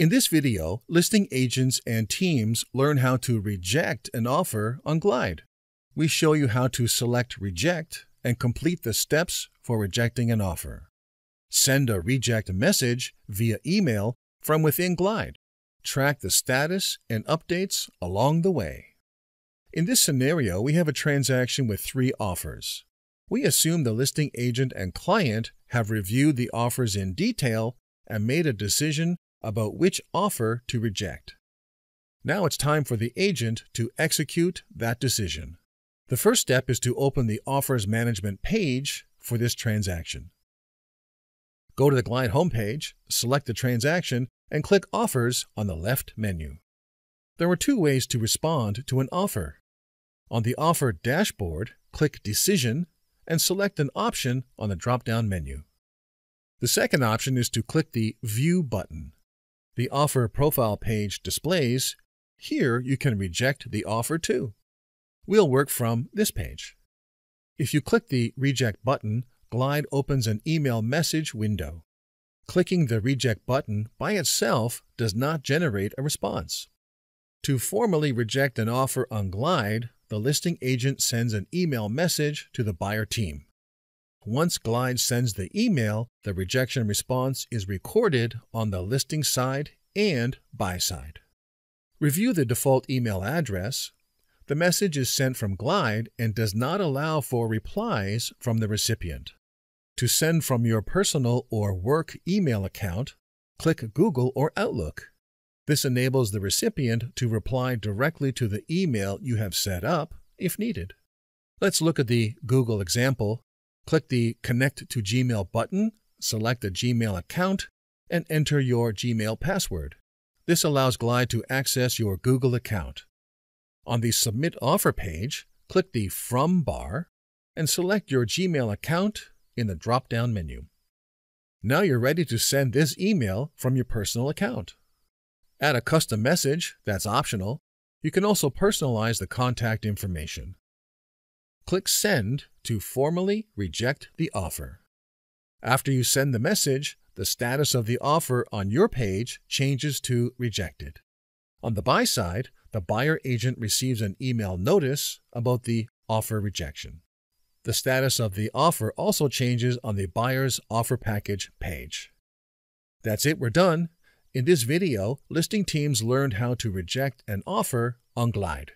In this video, listing agents and teams learn how to reject an offer on Glide. We show you how to select Reject and complete the steps for rejecting an offer. Send a reject message via email from within Glide. Track the status and updates along the way. In this scenario, we have a transaction with three offers. We assume the listing agent and client have reviewed the offers in detail and made a decision about which offer to reject. Now it's time for the agent to execute that decision. The first step is to open the Offers Management page for this transaction. Go to the Glide homepage, select the transaction, and click Offers on the left menu. There are two ways to respond to an offer. On the Offer dashboard, click Decision and select an option on the drop-down menu. The second option is to click the View button the offer profile page displays, here you can reject the offer too. We'll work from this page. If you click the Reject button, Glide opens an email message window. Clicking the Reject button by itself does not generate a response. To formally reject an offer on Glide, the listing agent sends an email message to the buyer team. Once Glide sends the email, the rejection response is recorded on the listing side and buy side. Review the default email address. The message is sent from Glide and does not allow for replies from the recipient. To send from your personal or work email account, click Google or Outlook. This enables the recipient to reply directly to the email you have set up if needed. Let's look at the Google example Click the Connect to Gmail button, select a Gmail account, and enter your Gmail password. This allows Glide to access your Google account. On the Submit Offer page, click the From bar and select your Gmail account in the drop-down menu. Now you're ready to send this email from your personal account. Add a custom message, that's optional. You can also personalize the contact information click Send to formally reject the offer. After you send the message, the status of the offer on your page changes to Rejected. On the buy side, the buyer agent receives an email notice about the offer rejection. The status of the offer also changes on the buyer's offer package page. That's it, we're done. In this video, listing teams learned how to reject an offer on Glide.